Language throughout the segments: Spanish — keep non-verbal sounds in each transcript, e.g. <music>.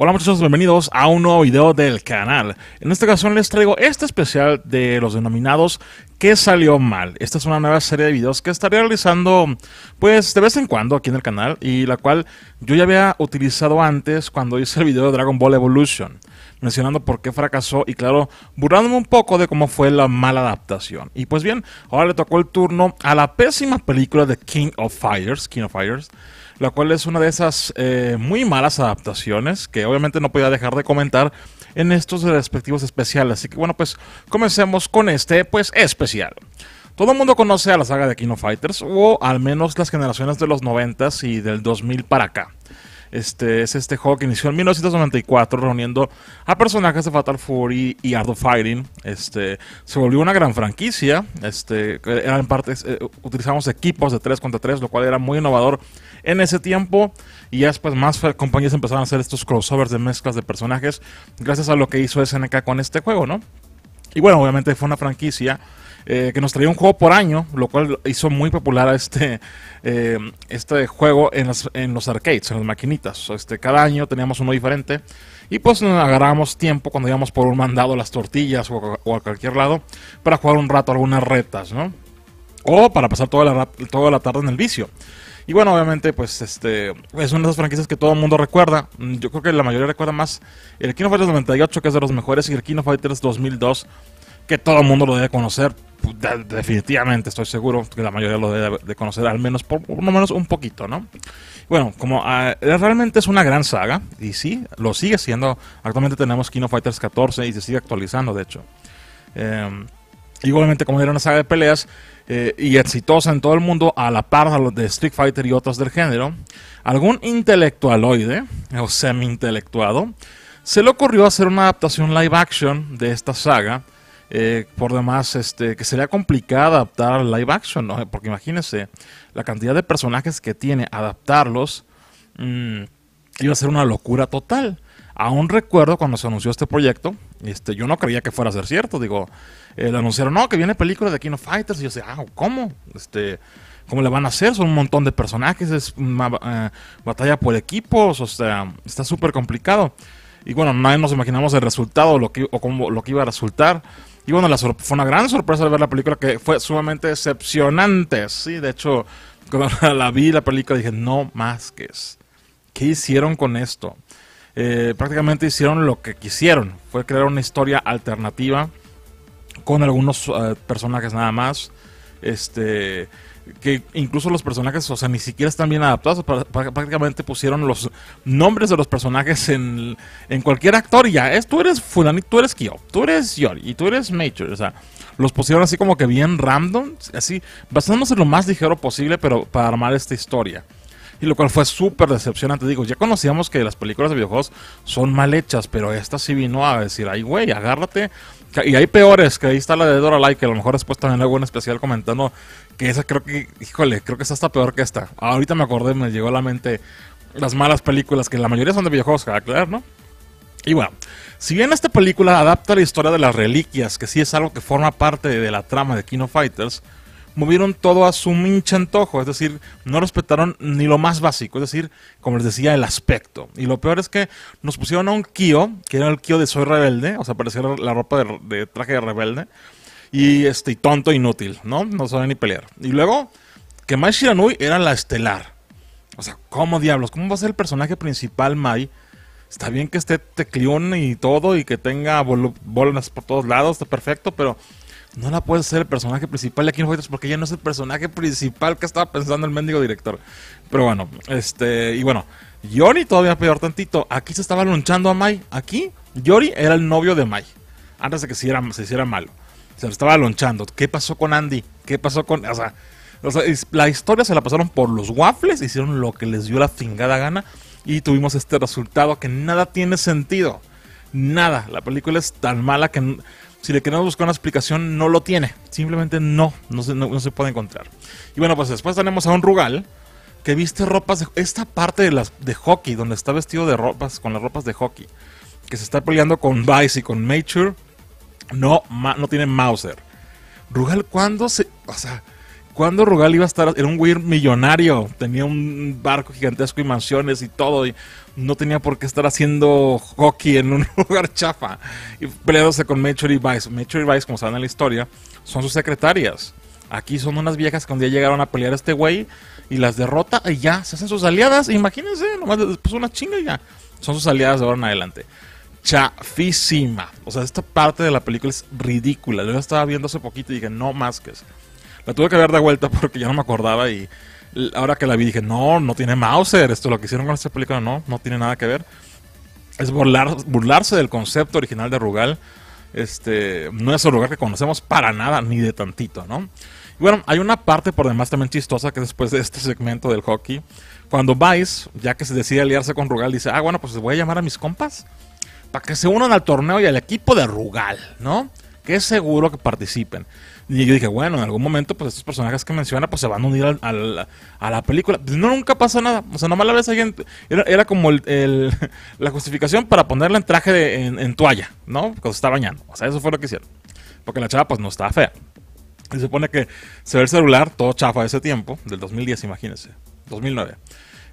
Hola muchachos, bienvenidos a un nuevo video del canal. En esta ocasión les traigo este especial de los denominados ¿Qué salió mal? Esta es una nueva serie de videos que estaré realizando pues de vez en cuando aquí en el canal y la cual yo ya había utilizado antes cuando hice el video de Dragon Ball Evolution mencionando por qué fracasó y claro, burlándome un poco de cómo fue la mala adaptación. Y pues bien, ahora le tocó el turno a la pésima película de King of Fires, King of Fires, la cual es una de esas eh, muy malas adaptaciones que obviamente no podía dejar de comentar en estos respectivos especiales. Así que bueno, pues comencemos con este pues especial. Todo el mundo conoce a la saga de Kino Fighters, o al menos las generaciones de los 90 y del 2000 para acá. Este es este juego que inició en 1994 reuniendo a personajes de Fatal Fury y Art of Fighting. Este se volvió una gran franquicia. Este en partes eh, utilizamos equipos de 3 contra 3, lo cual era muy innovador en ese tiempo y ya después más compañías empezaron a hacer estos crossovers de mezclas de personajes gracias a lo que hizo SNK con este juego, ¿no? Y bueno, obviamente fue una franquicia eh, que nos traía un juego por año, lo cual hizo muy popular este, eh, este juego en, los arcades, en las maquinitas. Este, cada año teníamos uno diferente y pues nos agarrábamos tiempo cuando íbamos por un mandado a las tortillas o, a cualquier lado para jugar un rato algunas retas, ¿no? O para pasar toda la, toda la tarde en el vicio. Y bueno, obviamente, pues este es una de esas franquicias que todo el mundo recuerda. Mm, yo creo que la mayoría recuerda más el Kino Fighters 98, que es de los mejores, y el Kino Fighters 2002, que todo el mundo lo debe conocer. Definitivamente, estoy seguro que la mayoría lo debe de conocer, al menos por, lo menos un poquito, ¿no? Bueno, como ah, eh, realmente es una gran saga, y sí, lo sigue siendo. Actualmente tenemos Kino Fighters 14 y se sigue actualizando, de hecho. Eh, Igualmente, como era una saga de peleas eh, y exitosa en todo el mundo, a la par de los de Street Fighter y otros del género, algún intelectualoide o semi-intelectuado se le ocurrió hacer una adaptación live action de esta saga. Eh, por demás, este, que sería complicado adaptar live action, porque imagínense la cantidad de personajes que tiene, adaptarlos mm, iba a ser una locura total. Aún recuerdo cuando se anunció este proyecto, este, yo no creía que fuera a ser cierto. Digo, eh, le anunciaron, no, que viene película de King Fighters. Y yo sé, ah, ¿cómo? Este, ¿Cómo le van a hacer? Son un montón de personajes, es una eh, batalla por equipos, o sea, está súper complicado. Y bueno, nadie nos imaginamos el resultado lo que, o cómo, lo que iba a resultar. Y bueno, fue una gran sorpresa ver la película que fue sumamente decepcionante. Sí, de hecho, <laughs> cuando la vi la película dije, no más que es. ¿Qué hicieron con esto? Eh, prácticamente hicieron lo que quisieron. Fue crear una historia alternativa con algunos eh, personajes nada más. Este que incluso los personajes, o sea, ni siquiera están bien adaptados. Prácticamente pusieron los nombres de los personajes en, cualquier actor y ya. Es, tú eres Fulani, tú eres Kyo, tú eres Yori y tú eres Major. O sea, los pusieron así como que bien random, así, basándose en lo más ligero posible, pero para armar esta historia y lo cual fue súper decepcionante. Digo, ya conocíamos que las películas de videojuegos son mal hechas, pero esta sí vino a decir, ay, güey, agárrate. Y hay peores, que ahí está la de Dora Light, que a lo mejor después también hago un especial comentando que esa creo que, híjole, creo que esa está peor que esta. Ahorita me acordé, me llegó a la mente las malas películas, que la mayoría son de videojuegos, claro, ¿no? Y bueno, si bien esta película adapta la historia de las reliquias, que sí es algo que forma parte de la trama de Kino Fighters, movieron todo a su mincha antojo, es decir, no respetaron ni lo más básico, es decir, como les decía, el aspecto. Y lo peor es que nos pusieron a un Kio, que era el Kio de Soy Rebelde, o sea, parecía la ropa de, traje de rebelde, y, este, tonto, inútil, ¿no? No sabía ni pelear. Y luego, que Mai Shiranui era la estelar. O sea, ¿cómo diablos? ¿Cómo va a ser el personaje principal Mai? Está bien que esté teclión y todo y que tenga bolas por todos lados, está perfecto, pero no la puede ser el personaje principal de aquí en Fighters porque ella no es el personaje principal que estaba pensando el mendigo director. Pero bueno, este, y bueno, Yori todavía peor tantito. Aquí se estaba lonchando a Mai. Aquí, Yori era el novio de Mai. Antes de que se hiciera, se hiciera malo. Se lo estaba lonchando. ¿Qué pasó con Andy? ¿Qué pasó con.? O sea, o sea, la historia se la pasaron por los waffles. Hicieron lo que les dio la fingada gana. Y tuvimos este resultado que nada tiene sentido. Nada. La película es tan mala que si le queremos buscar una explicación, no lo tiene. Simplemente no, no se, no, se puede encontrar. Y bueno, pues después tenemos a un Rugal que viste ropas de, esta parte de las de hockey donde está vestido de ropas con las ropas de hockey que se está peleando con Vice y con Mature no no tiene Mauser Rugal cuando se o sea cuando Rugal iba a estar era un weird millonario tenía un barco gigantesco y mansiones y todo y, no tenía por qué estar haciendo hockey en un <laughs> lugar chafa y peleándose con Mature y Vice. Mature y Vice, como saben en la historia, son sus secretarias. Aquí son unas viejas que un día llegaron a pelear a este güey y las derrota y ya, se hacen sus aliadas. Imagínense, nomás después una chinga y ya. Son sus aliadas de ahora en adelante. Chafísima. O sea, esta parte de la película es ridícula. Yo la estaba viendo hace poquito y dije, no más que eso. La tuve que ver de vuelta <laughs> porque ya no me acordaba y ahora que la vi dije, no, no tiene Mauser, esto lo que hicieron con esta película no, no tiene nada que ver. Es burlarse del concepto original de Rugal. Este, no es un lugar que conocemos para nada, ni de tantito, ¿no? Y bueno, hay una parte por demás también chistosa que después de este segmento del hockey, cuando Vice, ya que se decide aliarse con Rugal, dice, ah, bueno, pues voy a llamar a mis compas para que se unan al torneo y al equipo de Rugal, ¿no? Que es seguro que participen. Y yo dije, bueno, en algún momento, pues estos personajes que menciona, pues se van a unir al, a la película. Pues, no, nunca pasa nada. O sea, nomás la ves alguien. Era, como el, <laughs> la justificación para ponerla en traje de, en, toalla, ¿no? Cuando se está bañando. O sea, eso fue lo que hicieron. Porque la chava, pues no estaba fea. Y se supone que se ve el celular, todo chafa de ese tiempo, del 2010, imagínense. 2009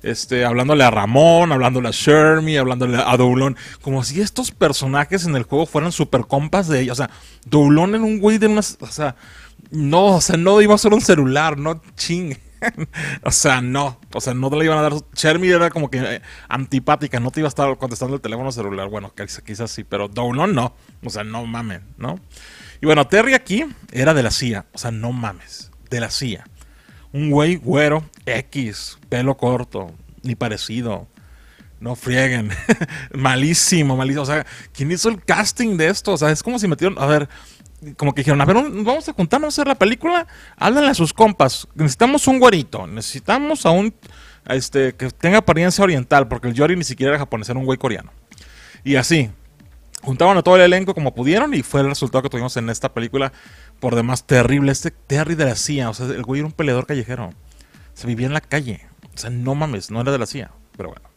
este, hablándole a Ramón, hablándole a Shermie, hablándole a Doulon, como si estos personajes en el juego fueran super compas de ella. O sea, Doulon era un güey de unas. O sea, no, o sea, no iba a ser un celular, no ching. <laughs> o sea, no, o sea, no te le iban a dar. Shermie era como que eh, antipática, no te iba a estar contestando el teléfono celular. Bueno, quizás sí, pero Doulon no. O sea, no mames, ¿no? Y bueno, Terry aquí era de la CIA, o sea, no mames, de la CIA un güey güero, X, pelo corto, ni parecido. No frieguen. <laughs> malísimo, malísimo. O sea, ¿quién hizo el casting de esto? O sea, es como si metieron. A ver, como que dijeron, a ver, vamos a vamos a hacer la película. Háblale a sus compas. Necesitamos un güerito. Necesitamos a un. este, que tenga apariencia oriental, porque el Yori ni siquiera era japonés, era un güey coreano. Y así, Juntaban a todo el elenco como pudieron y fue el resultado que tuvimos en esta película. Por demás, terrible. Este Terry de la CIA, o sea, el güey era un peleador callejero. Se vivía en la calle. O sea, no mames, no era de la CIA. Pero bueno.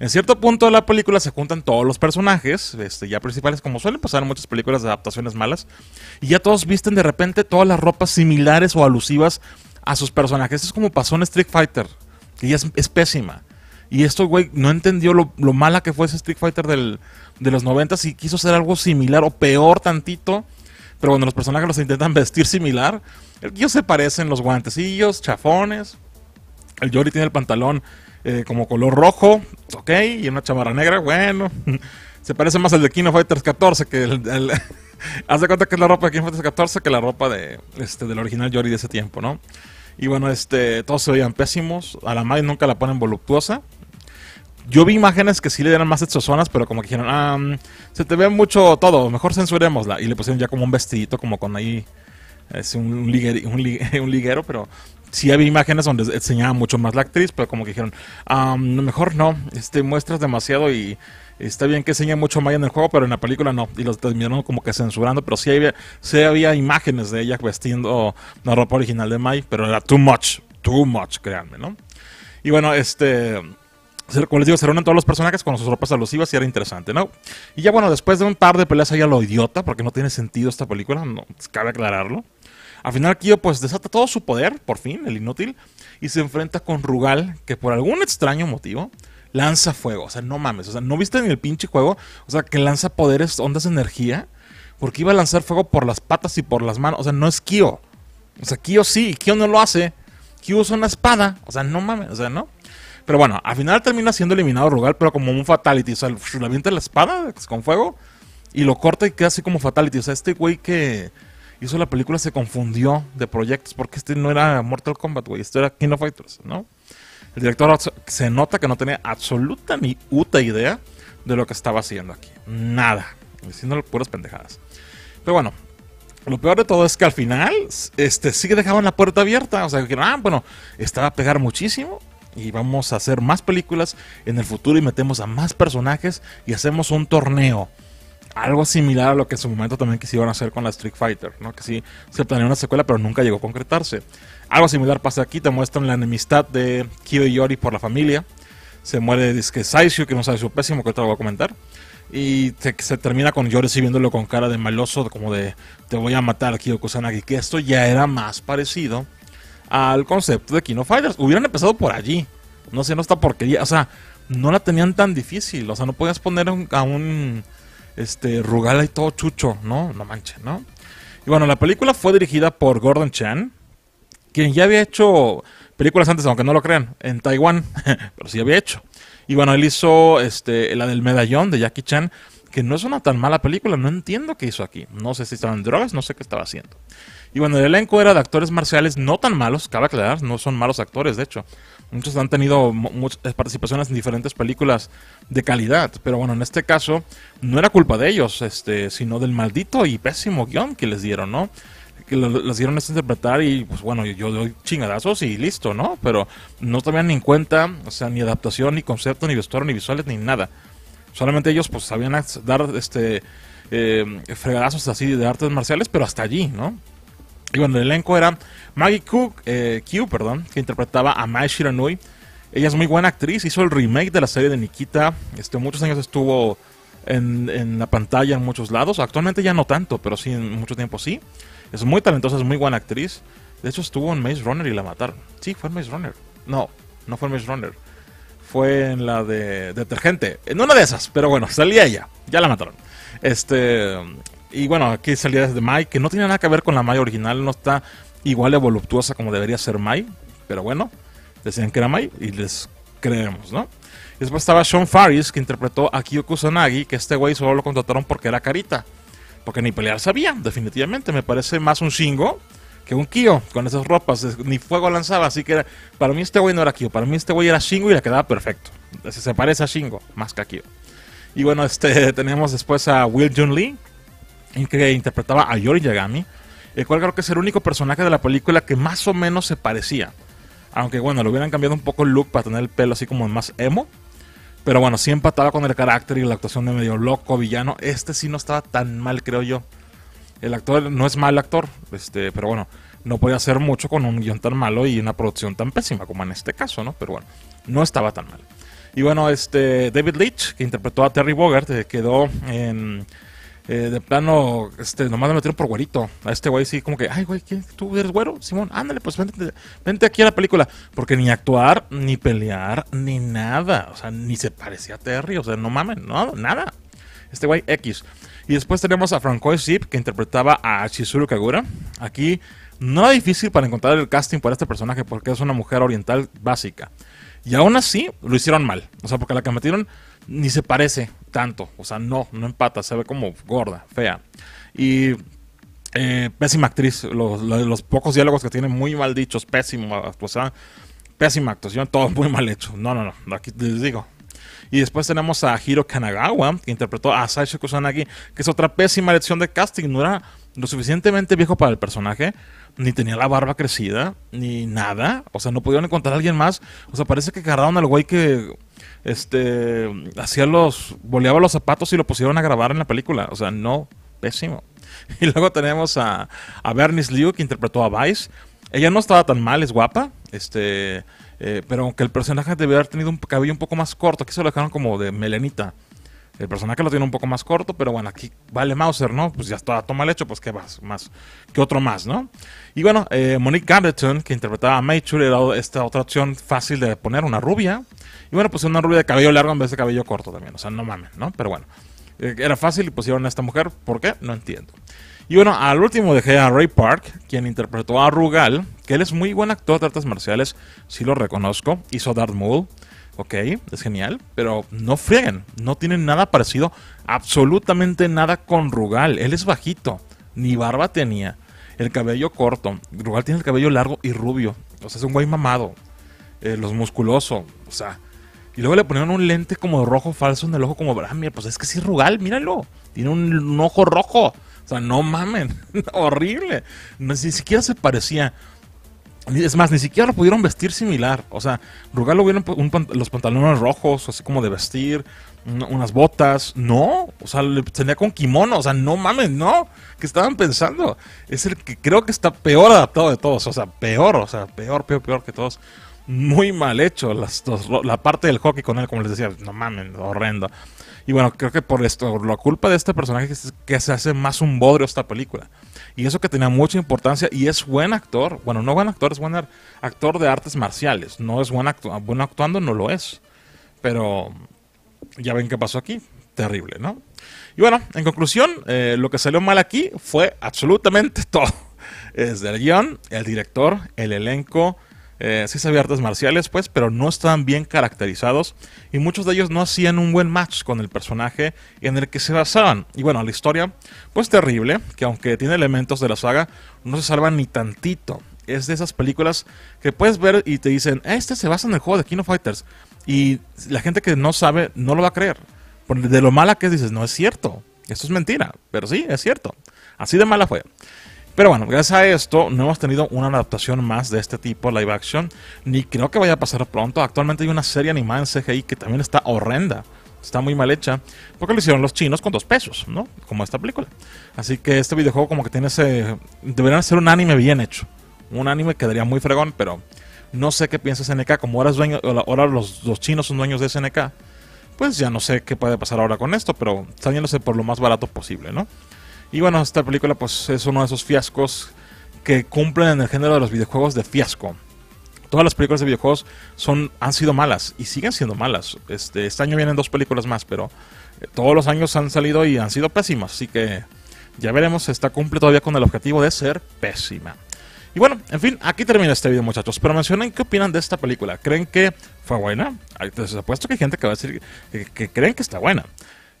En cierto punto de la película se juntan todos los personajes, este, ya principales, como suelen pasar en muchas películas de adaptaciones malas, y ya todos visten de repente todas las ropas similares o alusivas a sus personajes. Es como pasó en Street Fighter, que es, pésima. Y esto, güey, no entendió lo, lo mala que fue ese Street Fighter del, de los 90 y quiso hacer algo similar o peor tantito. Pero cuando los personajes los intentan <laughs> vestir similar, ellos se parecen los guantesillos, chafones. El Jory tiene el pantalón eh, como color rojo, ok, y una chamarra negra, bueno. <laughs> Se parece más al de Kino Fighters 14 que el, <laughs> Haz de cuenta que es la ropa de King Fighters 14 que la ropa de, este, del original Jory de ese tiempo, ¿no? Y bueno, este, todos se veían pésimos. A la madre nunca la ponen voluptuosa. Yo vi imágenes que sí le dieron más exosonas, pero como que dijeron, ah, mm, se te ve mucho todo, mejor censurémosla. Y le pusieron ya como un vestidito, como con ahí, es un, un, <laughs> liguero, pero sí había imágenes donde enseñaba mucho más la actriz, pero como que dijeron, ah, mm, mejor no, este, muestras demasiado y está bien que enseñe mucho Maya en el juego, pero en la película no. Y los terminaron como que censurando, pero sí había, sí había imágenes de ella vestiendo la ropa original de Mai, pero era too much, too much, créanme, ¿no? Y bueno, este como les digo, se reúnen todos los personajes con sus ropas alusivas y era interesante, ¿no? Y ya bueno, después de un par de peleas ahí a lo idiota, porque no tiene sentido esta película, no, pues, cabe aclararlo. Al final Kyo pues desata todo su poder, por fin, el inútil, y se enfrenta con Rugal, que por algún extraño motivo lanza fuego. O sea, no mames, o sea, ¿no viste ni el pinche juego? O sea, que lanza poderes, ondas de energía, porque iba a lanzar fuego por las patas y por las manos. O sea, no es Kyo. O sea, Kyo sí, Kyo no lo hace. Kyo usa una espada. O sea, no mames, o sea, ¿no? Pero bueno, al final termina siendo eliminado Rugal, pero como un fatality. O sea, le avienta la espada con fuego y lo corta y queda así como fatality. O sea, este güey que hizo la película se confundió de proyectos porque este no era Mortal Kombat, güey. Este era King of Fighters, ¿no? El director se nota que no tenía absoluta ni puta idea de lo que estaba haciendo aquí. Nada. Haciendo puras pendejadas. Pero bueno, lo peor de todo es que al final este, sí que dejaban la puerta abierta. O sea, que ah, bueno, estaba a pegar muchísimo y vamos a hacer más películas en el futuro y metemos a más personajes y hacemos un torneo. Algo similar a lo que en su momento también quisieron hacer con la Street Fighter, ¿no? Que sí se planeó una secuela, pero nunca llegó a concretarse. Algo similar pasa aquí, te muestran la enemistad de Kyo y Yori por la familia. Se muere Disque que no sabe su pésimo, que otro lo voy a comentar. Y se termina con Yori si viéndolo con cara de maloso, como de te voy a matar, Kyo Kusanagi. Que esto ya era más parecido al concepto de Kino Fighters. Hubieran empezado por allí. No sé, no está porquería. O sea, no la tenían tan difícil. O sea, no podías poner a un este, Rugala y todo chucho, ¿no? No manches, ¿no? Y bueno, la película fue dirigida por Gordon Chan, quien ya había hecho películas antes, aunque no lo crean, en Taiwán, <laughs> pero sí había hecho. Y bueno, él hizo este, la del medallón de Jackie Chan, que no es una tan mala película, no entiendo qué hizo aquí. No sé si estaban en drogas, no sé qué estaba haciendo. Y bueno, el elenco era de actores marciales no tan malos, cabe aclarar, no son malos actores, de hecho. Muchos han tenido muchas eh, participaciones en diferentes películas de calidad, pero bueno, en este caso no era culpa de ellos, este, sino del maldito y pésimo guión que les dieron, ¿no? que les dieron a interpretar y pues bueno, yo doy chingadazos y listo, ¿no? Pero no ni en cuenta, o sea, ni adaptación, ni concepto, ni vestuario, ni visuales, ni nada. Solamente ellos pues sabían dar este eh, fregadazos así de artes marciales, pero hasta allí, ¿no? Y bueno, el elenco era Maggie Cook, eh, Q, perdón, que interpretaba a Mae Shiranui. Ella es muy buena actriz, hizo el remake de la serie de Nikita. Este, muchos años estuvo en, en la pantalla en muchos lados. Actualmente ya no tanto, pero sí, en mucho tiempo sí. Es muy talentosa, es muy buena actriz. De hecho, estuvo en Maze Runner y la mataron. Sí, fue en Maze Runner. No, no fue en Maze Runner. Fue en la de Detergente. En una de esas, pero bueno, salía ella. Ya la mataron. Este. Y bueno, aquí salía desde Mai, que no tiene nada que ver con la Mai original, no está igual de voluptuosa como debería ser Mai, pero bueno, decían que era Mai y les creemos, ¿no? después estaba Sean Faris, que interpretó a Kyo Kusanagi, que este güey solo lo contrataron porque era carita, porque ni pelear sabía, definitivamente, me parece más un shingo que un Kyo con esas ropas, ni fuego lanzaba, así que para mí este güey no era Kyo, para mí este güey era Shingo y le quedaba perfecto. Se parece a Shingo, más que a Kyo. Y bueno, este, <laughs> tenemos después a Will Jun Lee, en que interpretaba a Yori Yagami, el cual creo que es el único personaje de la película que más o menos se parecía. Aunque bueno, le hubieran cambiado un poco el look para tener el pelo así como más emo. Pero bueno, sí empataba con el carácter y la actuación de medio loco, villano. Este sí no estaba tan mal, creo yo. El actor no es mal actor, este, pero bueno, no podía hacer mucho con un guión tan malo y una producción tan pésima como en este caso, ¿no? Pero bueno, no estaba tan mal. Y bueno, este David Leitch, que interpretó a Terry Bogart, eh, quedó en eh, de plano, este, nomás me metieron por güerito. A este güey sí, como que, ay, güey, ¿tú eres güero? Simón, ándale, pues vente, aquí a la película. Porque ni actuar, ni pelear, ni nada. O sea, ni se parecía a Terry. O sea, no mames, no, nada. Este güey X. Y después tenemos a Francois Zip, que interpretaba a Chizuru Kagura. Aquí no era difícil para encontrar el casting para este personaje porque es una mujer oriental básica. Y aún así lo hicieron mal. O sea, porque la que metieron ni se parece tanto. O sea, no, no empata, se ve como gorda, fea. Y eh, pésima actriz, los, pocos diálogos que tiene muy mal dichos, pésima actuación, pésima actuación, todo muy mal hecho. No, no, no, aquí les digo. Y después tenemos a Hiro Kanagawa, que interpretó a Saishi Kusanagi, que es otra pésima elección de casting, no era lo suficientemente viejo para el personaje, ni tenía la barba crecida, ni nada. O sea, no pudieron encontrar a alguien más. O sea, parece que agarraron al güey que este, hacía los, boleaba los zapatos y lo pusieron a grabar en la película. O sea, no, pésimo. <laughs> Y luego tenemos a, Bernice Liu, que interpretó a Vice. Ella no estaba tan mal, es guapa. Este, eh, pero aunque el personaje Debe haber tenido un cabello un poco más corto, aquí se lo dejaron como de melenita. El personaje lo tiene un poco más corto, pero bueno, aquí vale Mauser, ¿no? Pues ya está, toma el hecho, pues qué más, más, qué otro más, ¿no? Y bueno, eh, Monique Gambleton, que interpretaba a le era esta otra opción fácil de poner, una rubia. Y bueno, pues una rubia de cabello largo en vez de cabello corto también, o sea, no mames, ¿no? Pero bueno, eh, era fácil y pusieron a esta mujer, ¿por qué? No entiendo. Y bueno, al último dejé a Ray Park, quien interpretó a Rugal, que él es muy buen actor de artes marciales, sí lo reconozco, hizo Darth Maul. Ok, es genial, pero no frieguen, no tienen nada parecido, absolutamente nada con Rugal. Él es bajito, ni barba tenía, el cabello corto. Rugal tiene el cabello largo y rubio, o sea, es un güey mamado, eh, los musculoso, o sea. Y luego le ponían un lente como rojo falso en el ojo, como, ah, mira, pues es que sí, Rugal, míralo, tiene un, un ojo rojo. O sea, no mamen, <laughs> horrible. Ni siquiera se parecía. Es más, ni siquiera lo pudieron vestir similar. O sea, Rugal lo vieron los pantalones rojos, así como de vestir, unas botas. No, o sea, le tenía con kimono. O sea, no mames, no. ¿Qué estaban pensando? Es el que creo que está peor adaptado de todos. O sea, peor, o sea, peor, peor, peor que todos. Muy mal hecho las, dos la parte del hockey con él, como les decía, no mames, horrendo. Y bueno, creo que por esto, la culpa de este personaje es que se hace más un bodrio esta película. Y eso que tenía mucha importancia y es buen actor. Bueno, no buen actor, es buen actor de artes marciales. No es buen, actor, bueno actuando, no lo es. Pero ya ven qué pasó aquí. Terrible, ¿no? Y bueno, en conclusión, eh, lo que salió mal aquí fue absolutamente <laughs> todo. Desde el guión, el director, el elenco, eh, sí sabía artes marciales, pues, pero no estaban bien caracterizados y muchos de ellos no hacían un buen match con el personaje en el que se basaban. Y bueno, la historia, pues terrible, que aunque tiene elementos de la saga, no se salva ni tantito. Es de esas películas que puedes ver y te dicen, ah, este se basa en el juego de Kino Fighters. Y la gente que no sabe no lo va a creer. De lo mala que es, dices, no es cierto. Esto es mentira. Pero sí, es cierto. Así de mala fue. Pero bueno, gracias a esto no hemos tenido una adaptación más de este tipo live action, ni creo que vaya a pasar pronto. Actualmente hay una serie animada en CGI que también está horrenda, está muy mal hecha, porque lo hicieron los chinos con dos pesos, ¿no? Como esta película. Así que este videojuego como que tiene ese... Deberían ser un anime bien hecho. Un anime quedaría muy fregón, pero no sé qué piensa SNK. Como ahora, es ahora los, los chinos son dueños de SNK, pues ya no sé qué puede pasar ahora con esto, pero saliéndose por lo más barato posible, ¿no? Y bueno, esta película pues es uno de esos fiascos que cumplen en el género de los videojuegos de fiasco. Todas las películas de videojuegos son, han sido malas y siguen siendo malas. Este, este año vienen dos películas más, pero eh, todos los años han salido y han sido pésimas. Así que ya veremos, si esta cumple todavía con el objetivo de ser pésima. Y bueno, en fin, aquí termina este video, muchachos. Pero mencionen qué opinan de esta película. ¿Creen que fue buena? Por apuesto que hay gente que va a decir que creen que está buena.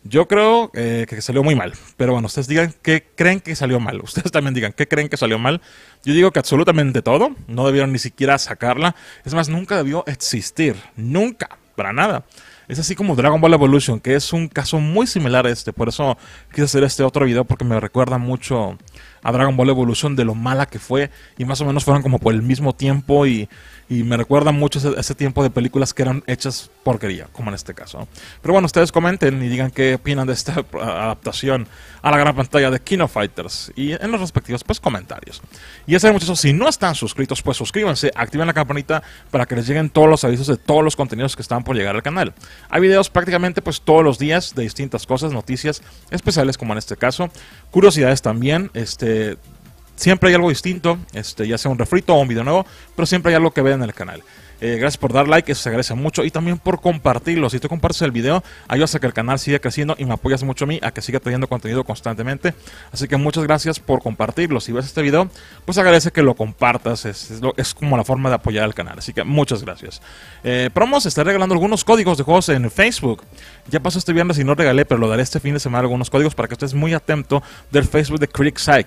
Yo creo eh, que salió muy mal, pero bueno, ustedes digan qué creen que salió mal. Ustedes también digan qué creen que salió mal. Yo digo que absolutamente todo. No debieron ni siquiera sacarla. Es más, nunca debió existir. Nunca. Para nada. Es así como Dragon Ball Evolution, que es un caso muy similar a este. Por eso quise hacer este otro video porque me recuerda mucho a Dragon Ball Evolución de lo mala que fue y más o menos fueron como por el mismo tiempo y, me recuerda mucho ese, ese, tiempo de películas que eran hechas porquería, como en este caso. Pero bueno, ustedes comenten y digan qué opinan de esta <laughs> adaptación a la gran pantalla de Kino Fighters y en los respectivos pues comentarios. Y ya saben muchachos, si no están suscritos pues suscríbanse, activen la campanita para que les lleguen todos los avisos de todos los contenidos que están por llegar al canal. Hay videos prácticamente pues todos los días de distintas cosas, noticias especiales como en este caso, curiosidades también, este siempre hay algo distinto, este, ya sea un refrito o un video nuevo, pero siempre hay algo que vean en el canal. Eh, gracias por dar like, eso se agradece mucho. Y también por compartirlo. Si tú compartes el video, ayudas a que el canal siga creciendo y me apoyas mucho a mí a que siga teniendo contenido constantemente. Así que muchas gracias por compartirlo. Si ves este video, pues agradece que lo compartas. Es, como la forma de apoyar al canal. Así que muchas gracias. Eh, promos, estaré regalando algunos códigos de juegos en Facebook. Ya pasó este viernes y no regalé, pero lo daré este fin de semana algunos códigos para que estés muy atento del Facebook de Creekside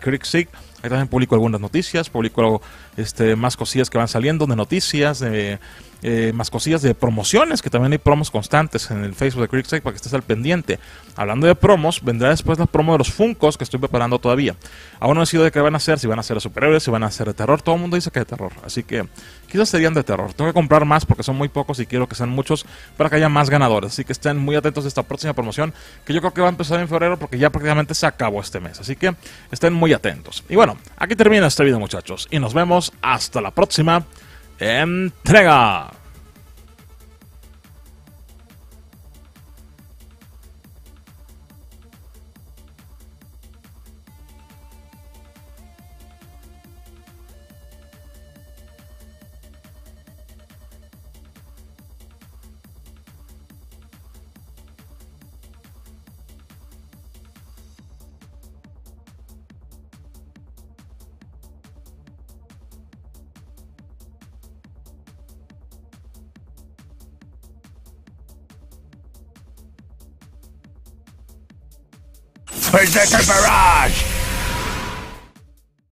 también publico algunas noticias, publico este, más cosillas que van saliendo de noticias, de eh, más cosillas de promociones, que también hay promos constantes en el Facebook de Crickside para que estés al pendiente. Hablando de promos, vendrá después la promo de los Funcos que estoy preparando todavía. Aún no he decidido de qué van a ser, si van a ser superhéroes, si van a ser de terror. Todo el mundo dice que de terror, así que quizás serían de terror. Tengo que comprar más porque son muy pocos y quiero que sean muchos para que haya más ganadores. Así que estén muy atentos a esta próxima promoción que yo creo que va a empezar en febrero porque ya prácticamente se acabó este mes. Así que estén muy atentos. Y bueno, aquí termina este video muchachos y nos vemos hasta la próxima. entrega. Berserker Barrage!